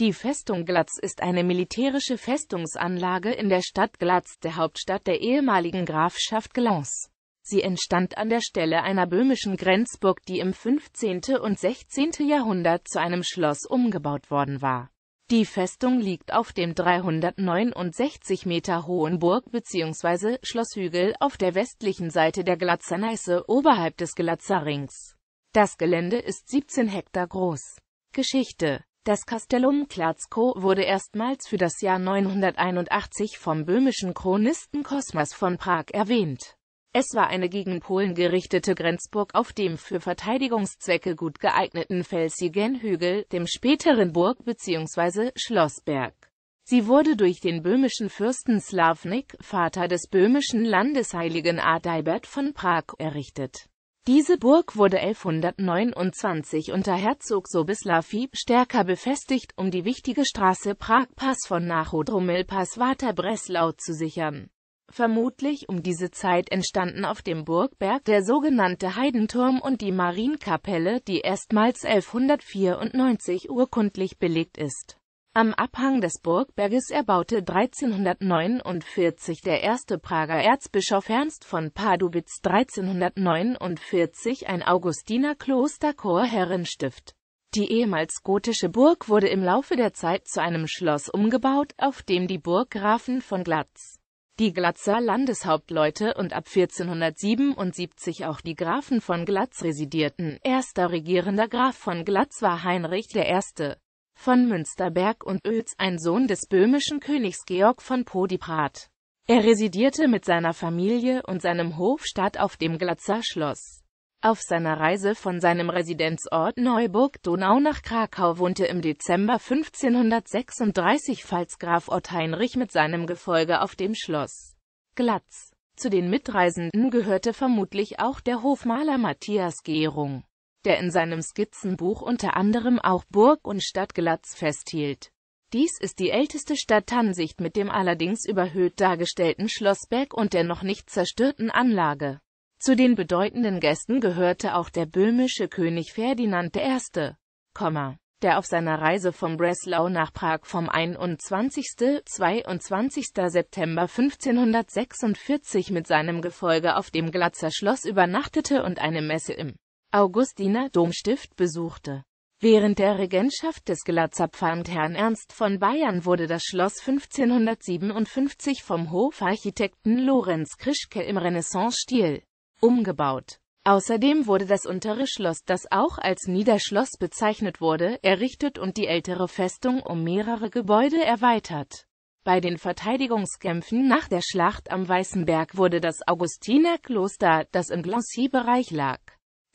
Die Festung Glatz ist eine militärische Festungsanlage in der Stadt Glatz, der Hauptstadt der ehemaligen Grafschaft Glanz. Sie entstand an der Stelle einer böhmischen Grenzburg, die im 15. und 16. Jahrhundert zu einem Schloss umgebaut worden war. Die Festung liegt auf dem 369 Meter hohen Burg- bzw. Schlosshügel auf der westlichen Seite der Glatzer Neiße oberhalb des Glatzer Rings. Das Gelände ist 17 Hektar groß. Geschichte das Castellum Klatzkow wurde erstmals für das Jahr 981 vom böhmischen Chronisten Kosmas von Prag erwähnt. Es war eine gegen Polen gerichtete Grenzburg auf dem für Verteidigungszwecke gut geeigneten felsigen Hügel, dem späteren Burg- bzw. Schlossberg. Sie wurde durch den böhmischen Fürsten Slavnik, Vater des böhmischen Landesheiligen Adalbert von Prag, errichtet diese Burg wurde 1129 unter Herzog Sobislav stärker befestigt, um die wichtige Straße Prag-Pass von Nachodromil-Pass Weiter-Breslau zu sichern. Vermutlich um diese Zeit entstanden auf dem Burgberg der sogenannte Heidenturm und die Marienkapelle, die erstmals 1194 urkundlich belegt ist am Abhang des Burgberges erbaute 1349 der erste Prager Erzbischof Ernst von Padubitz 1349 ein Augustinerkloster Chorherrenstift. Die ehemals gotische Burg wurde im Laufe der Zeit zu einem Schloss umgebaut, auf dem die Burggrafen von Glatz, die Glatzer Landeshauptleute und ab 1477 auch die Grafen von Glatz residierten. Erster regierender Graf von Glatz war Heinrich I von Münsterberg und Oetz, ein Sohn des böhmischen Königs Georg von Podiprat. Er residierte mit seiner Familie und seinem Hofstaat auf dem Glatzer Schloss. Auf seiner Reise von seinem Residenzort Neuburg-Donau nach Krakau wohnte im Dezember 1536 Pfalzgraf Ott Heinrich mit seinem Gefolge auf dem Schloss Glatz. Zu den Mitreisenden gehörte vermutlich auch der Hofmaler Matthias Gehrung der in seinem Skizzenbuch unter anderem auch Burg und Stadt Glatz festhielt. Dies ist die älteste Stadt Tansicht mit dem allerdings überhöht dargestellten Schlossberg und der noch nicht zerstörten Anlage. Zu den bedeutenden Gästen gehörte auch der böhmische König Ferdinand I., der auf seiner Reise von Breslau nach Prag vom 21. 22. September 1546 mit seinem Gefolge auf dem Glatzer Schloss übernachtete und eine Messe im Augustiner Domstift besuchte. Während der Regentschaft des und Herrn Ernst von Bayern wurde das Schloss 1557 vom Hofarchitekten Lorenz Krischke im Renaissance-Stil umgebaut. Außerdem wurde das untere Schloss, das auch als Niederschloss bezeichnet wurde, errichtet und die ältere Festung um mehrere Gebäude erweitert. Bei den Verteidigungskämpfen nach der Schlacht am Weißen Berg wurde das Augustinerkloster, das im Glancy-Bereich lag,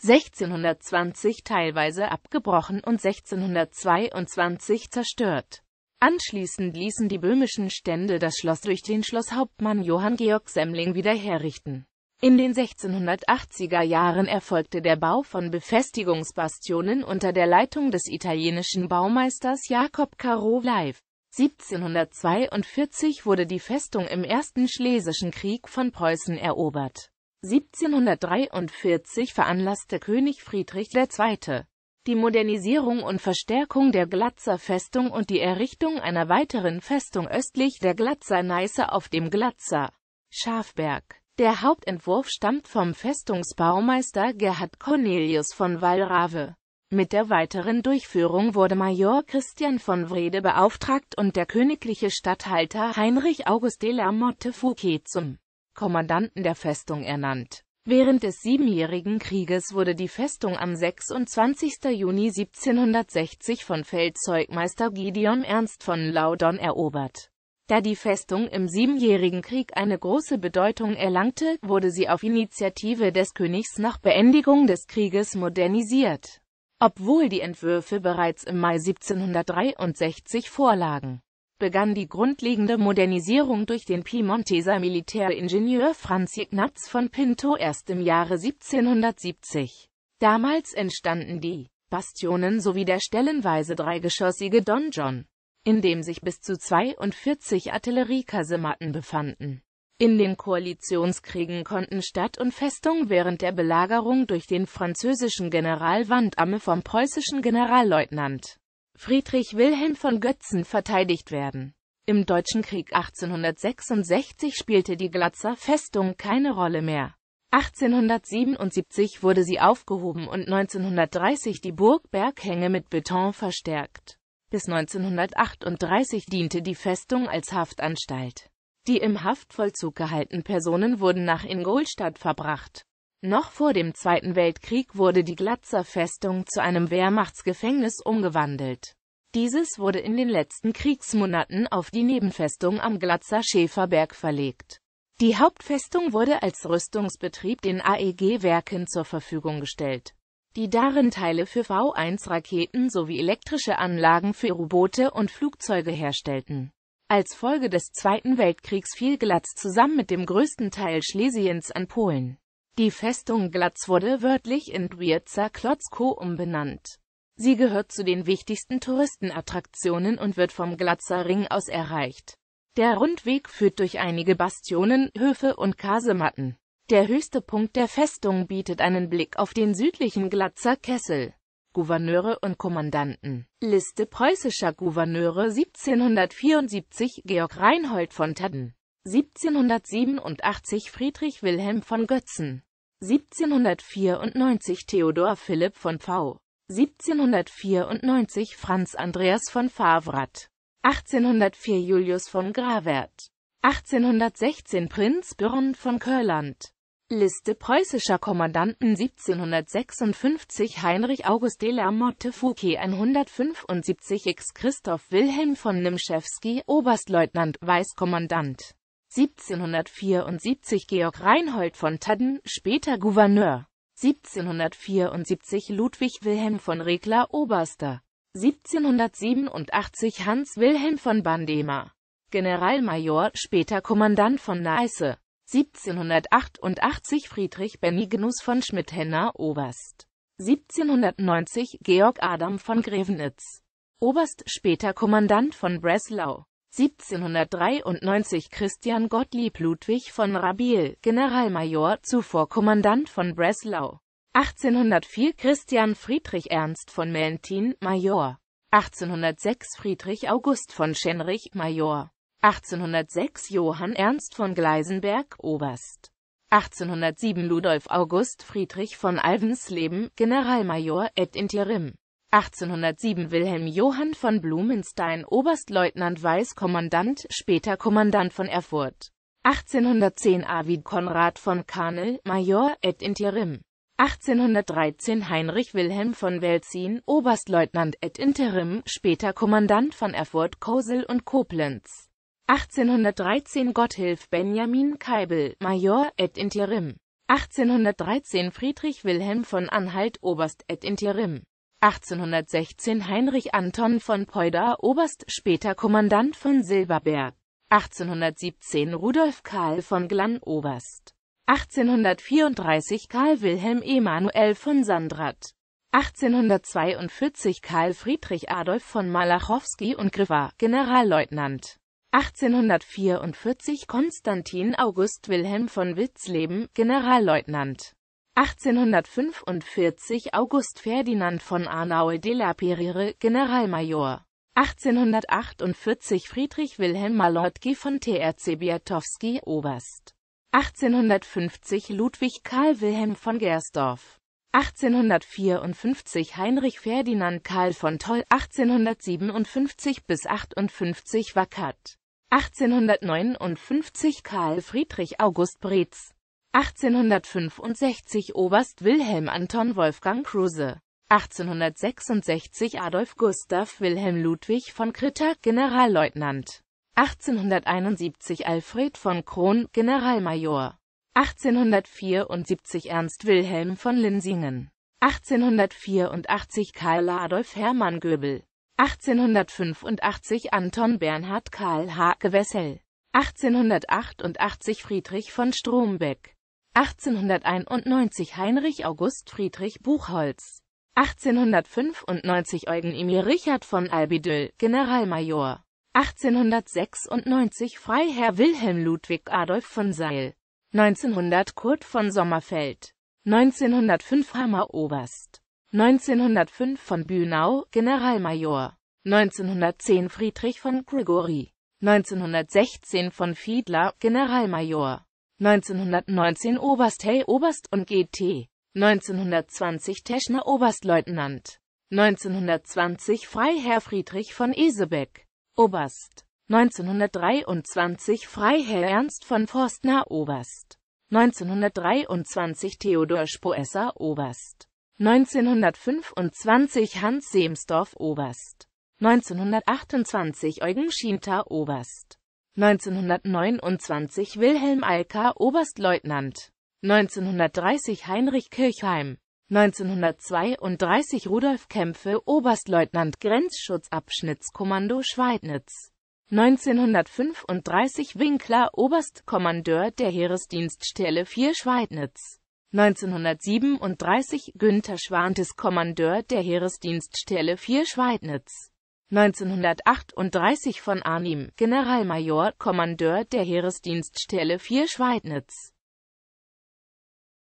1620 teilweise abgebrochen und 1622 zerstört. Anschließend ließen die böhmischen Stände das Schloss durch den Schlosshauptmann Johann Georg Semmling wiederherrichten. In den 1680er Jahren erfolgte der Bau von Befestigungsbastionen unter der Leitung des italienischen Baumeisters Jakob Caro Leif. 1742 wurde die Festung im Ersten Schlesischen Krieg von Preußen erobert 1743 veranlasste König Friedrich II. die Modernisierung und Verstärkung der Glatzer Festung und die Errichtung einer weiteren Festung östlich der Glatzer Neiße auf dem Glatzer Schafberg. Der Hauptentwurf stammt vom Festungsbaumeister Gerhard Cornelius von Wallrave. Mit der weiteren Durchführung wurde Major Christian von Wrede beauftragt und der königliche Statthalter Heinrich August de la Motte Fouquet zum Kommandanten der Festung ernannt. Während des Siebenjährigen Krieges wurde die Festung am 26. Juni 1760 von Feldzeugmeister Gideon Ernst von Laudon erobert. Da die Festung im Siebenjährigen Krieg eine große Bedeutung erlangte, wurde sie auf Initiative des Königs nach Beendigung des Krieges modernisiert, obwohl die Entwürfe bereits im Mai 1763 vorlagen begann die grundlegende Modernisierung durch den Piemonteser Militäringenieur Franz Ignaz von Pinto erst im Jahre 1770. Damals entstanden die Bastionen sowie der stellenweise dreigeschossige Donjon, in dem sich bis zu 42 Artilleriekasematten befanden. In den Koalitionskriegen konnten Stadt und Festung während der Belagerung durch den französischen General Vandamme vom preußischen Generalleutnant Friedrich Wilhelm von Götzen verteidigt werden. Im Deutschen Krieg 1866 spielte die Glatzer Festung keine Rolle mehr. 1877 wurde sie aufgehoben und 1930 die Burgberghänge mit Beton verstärkt. Bis 1938 diente die Festung als Haftanstalt. Die im Haftvollzug gehaltenen Personen wurden nach Ingolstadt verbracht. Noch vor dem Zweiten Weltkrieg wurde die Glatzer Festung zu einem Wehrmachtsgefängnis umgewandelt. Dieses wurde in den letzten Kriegsmonaten auf die Nebenfestung am Glatzer Schäferberg verlegt. Die Hauptfestung wurde als Rüstungsbetrieb den AEG-Werken zur Verfügung gestellt die darin Teile für V-1-Raketen sowie elektrische Anlagen für U-Boote und Flugzeuge herstellten. Als Folge des Zweiten Weltkriegs fiel Glatz zusammen mit dem größten Teil Schlesiens an Polen. Die Festung Glatz wurde wörtlich in Dwierzer Klotzko umbenannt. Sie gehört zu den wichtigsten Touristenattraktionen und wird vom Glatzer Ring aus erreicht. Der Rundweg führt durch einige Bastionen, Höfe und Kasematten. Der höchste Punkt der Festung bietet einen Blick auf den südlichen Glatzer Kessel. Gouverneure und Kommandanten. Liste preußischer Gouverneure 1774 Georg Reinhold von Tadden 1787 Friedrich Wilhelm von Götzen, 1794 Theodor Philipp von Pfau, 1794 Franz Andreas von Favrat, 1804 Julius von Gravert, 1816 Prinz Byrn von Körland, Liste preußischer Kommandanten 1756 Heinrich August de la Motte Fouquet 175 X Christoph Wilhelm von Nimschewski, Oberstleutnant, Weißkommandant 1774 Georg Reinhold von Tadden, später Gouverneur. 1774 Ludwig Wilhelm von Regler Oberster. 1787 Hans Wilhelm von Bandema. Generalmajor, später Kommandant von Neisse. 1788 Friedrich Benignus von Schmidhenner Oberst. 1790 Georg Adam von Grevenitz. Oberst, später Kommandant von Breslau. 1793 Christian Gottlieb Ludwig von Rabiel, Generalmajor, zuvor Kommandant von Breslau. 1804 Christian Friedrich Ernst von Melentin, Major. 1806 Friedrich August von Schenrich, Major. 1806 Johann Ernst von Gleisenberg, Oberst. 1807 Ludolf August Friedrich von Alvensleben, Generalmajor et interim. 1807 Wilhelm Johann von Blumenstein, Oberstleutnant Weiß, Kommandant, später Kommandant von Erfurt. 1810 Arvid Konrad von Karnel, Major et interim. 1813 Heinrich Wilhelm von Welzin, Oberstleutnant et interim, später Kommandant von Erfurt, Kosel und Koblenz. 1813 Gotthilf Benjamin Keibel, Major et interim. 1813 Friedrich Wilhelm von Anhalt, Oberst et interim. 1816 Heinrich Anton von Peuder, Oberst, später Kommandant von Silberberg. 1817 Rudolf Karl von Glann, Oberst. 1834 Karl Wilhelm Emanuel von Sandrat. 1842 Karl Friedrich Adolf von Malachowski und Griffa, Generalleutnant. 1844 Konstantin August Wilhelm von Witzleben, Generalleutnant. 1845 August Ferdinand von Arnaul de la Perire, Generalmajor. 1848 Friedrich Wilhelm Malotki von TRC Biatowski, Oberst. 1850 Ludwig Karl Wilhelm von Gersdorf. 1854 Heinrich Ferdinand Karl von Toll 1857 bis 58 Wackert 1859 Karl Friedrich August Brez 1865 Oberst Wilhelm Anton Wolfgang Kruse. 1866 Adolf Gustav Wilhelm Ludwig von Kritter, Generalleutnant. 1871 Alfred von Krohn, Generalmajor. 1874 Ernst Wilhelm von Linsingen. 1884 Karl Adolf Hermann Göbel. 1885 Anton Bernhard Karl H. Gewessel. 1888 Friedrich von Strombeck. 1891 Heinrich August Friedrich Buchholz 1895 Eugen Emil Richard von Albidül, Generalmajor 1896 Freiherr Wilhelm Ludwig Adolf von Seil 1900 Kurt von Sommerfeld 1905 Hammer Oberst 1905 von Bühnau, Generalmajor 1910 Friedrich von Gregory 1916 von Fiedler, Generalmajor 1919 Oberst Hey Oberst und GT, 1920 Teschner Oberstleutnant, 1920 Freiherr Friedrich von Esebeck, Oberst, 1923 Freiherr Ernst von Forstner Oberst, 1923 Theodor Spoesser Oberst, 1925 Hans Seemsdorf Oberst, 1928 Eugen Schienter Oberst, 1929 Wilhelm Alka, Oberstleutnant. 1930 Heinrich Kirchheim. 1932 Rudolf Kämpfe, Oberstleutnant Grenzschutzabschnittskommando Schweidnitz. 1935 Winkler, Oberstkommandeur der Heeresdienststelle 4 Schweidnitz. 1937 Günther Schwantes, Kommandeur der Heeresdienststelle 4 Schweidnitz. 1938 von Arnim, Generalmajor, Kommandeur der Heeresdienststelle 4 Schweidnitz